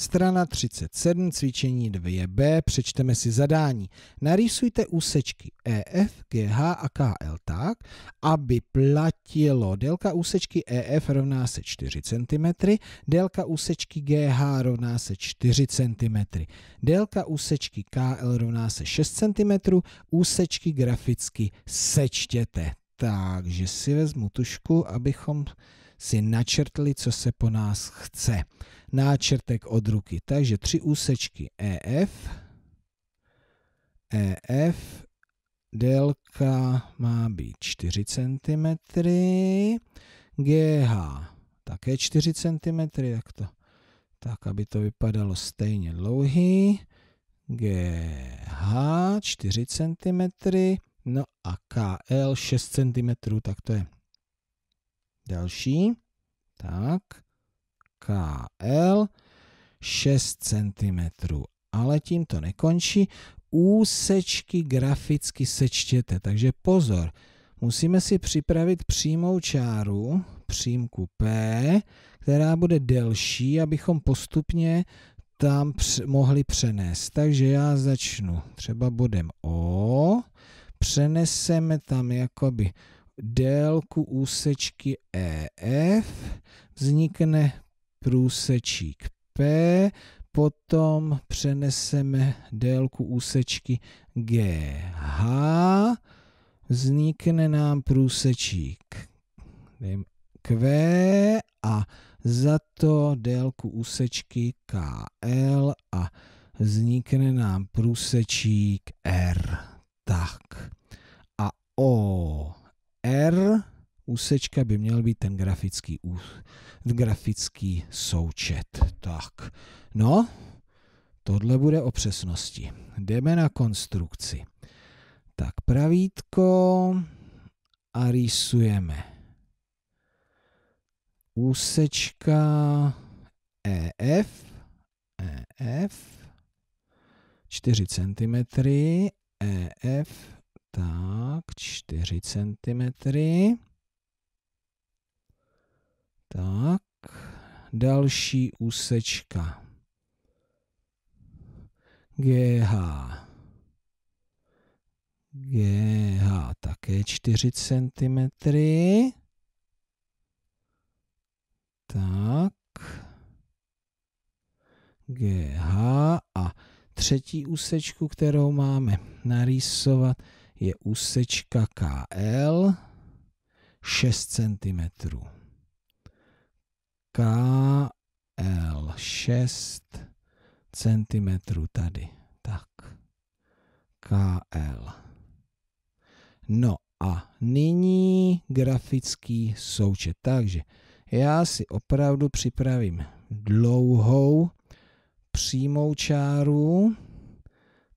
Strana 37, cvičení 2b, přečteme si zadání. Narýsujte úsečky EF, GH a KL tak, aby platilo délka úsečky EF rovná se 4 cm, délka úsečky GH rovná se 4 cm, délka úsečky KL rovná se 6 cm, úsečky graficky sečtěte. Takže si vezmu tušku, abychom si načrtli, co se po nás chce náčrtek od ruky. Takže tři úsečky EF, EF, délka má být 4 cm, GH také 4 cm, jak to, tak aby to vypadalo stejně dlouhý, GH 4 cm, no a KL 6 cm, tak to je další, tak, KL 6 cm. Ale tím to nekončí. Úsečky graficky sečtěte, takže pozor. Musíme si připravit přímou čáru, přímku P, která bude delší, abychom postupně tam mohli přenést. Takže já začnu třeba bodem O, přeneseme tam jakoby délku úsečky EF, vznikne průsečík P, potom přeneseme délku úsečky GH, vznikne nám průsečík Q a za to délku úsečky KL a vznikne nám průsečík R. Tak. A O R úsečka by měl být ten grafický, grafický součet. Tak, no, tohle bude o přesnosti. Jdeme na konstrukci. Tak, pravítko a rýsujeme. Úsečka EF, EF, 4 cm, EF, tak, 4 cm. další úsečka. GH. GH také 4 cm. Tak. GH a třetí úsečku, kterou máme narýsovat, je úsečka KL 6 cm. K 6 cm tady. Tak. KL. No a nyní grafický součet. Takže já si opravdu připravím dlouhou přímou čáru.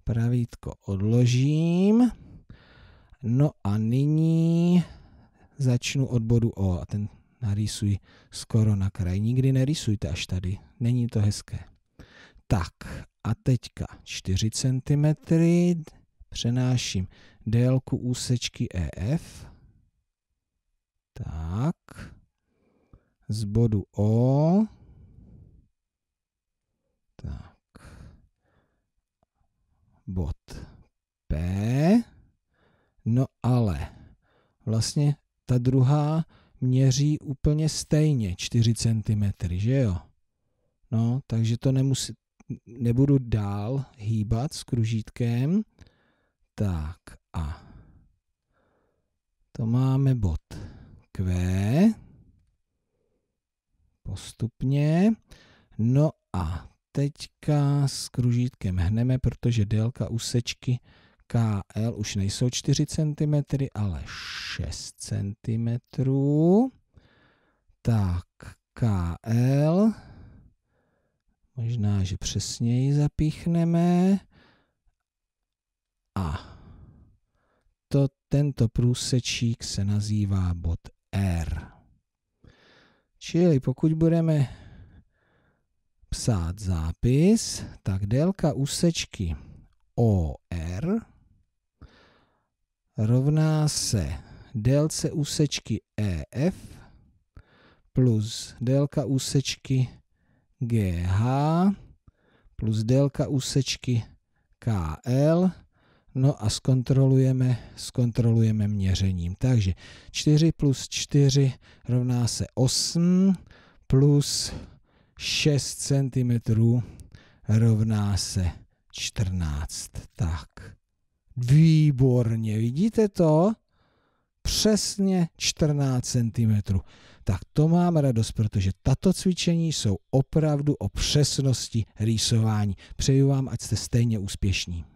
Pravítko odložím. No a nyní začnu od bodu O. A ten narýsuj skoro na kraj. Nikdy nerýsujte až tady, není to hezké. Tak a teďka 4 cm přenáším délku úsečky EF. Tak. Z bodu O. Tak. Bod P. No ale vlastně ta druhá měří úplně stejně 4 cm, že jo? No, takže to nemusí, nebudu dál hýbat s kružítkem. Tak a to máme bod Q. Postupně. No a teďka s kružítkem hneme, protože délka úsečky KL už nejsou 4 cm, ale 6 cm. Tak KL, možná, že přesněji zapíchneme. A to, tento průsečík se nazývá bod R. Čili pokud budeme psát zápis, tak délka úsečky OR rovná se délce úsečky EF plus délka úsečky GH plus délka úsečky KL No a zkontrolujeme, zkontrolujeme měřením. Takže 4 plus 4 rovná se 8 plus 6 cm rovná se 14. Tak. Výborně, vidíte to? Přesně 14 cm. Tak to mám radost, protože tato cvičení jsou opravdu o přesnosti rýsování. Přeju vám, ať jste stejně úspěšní.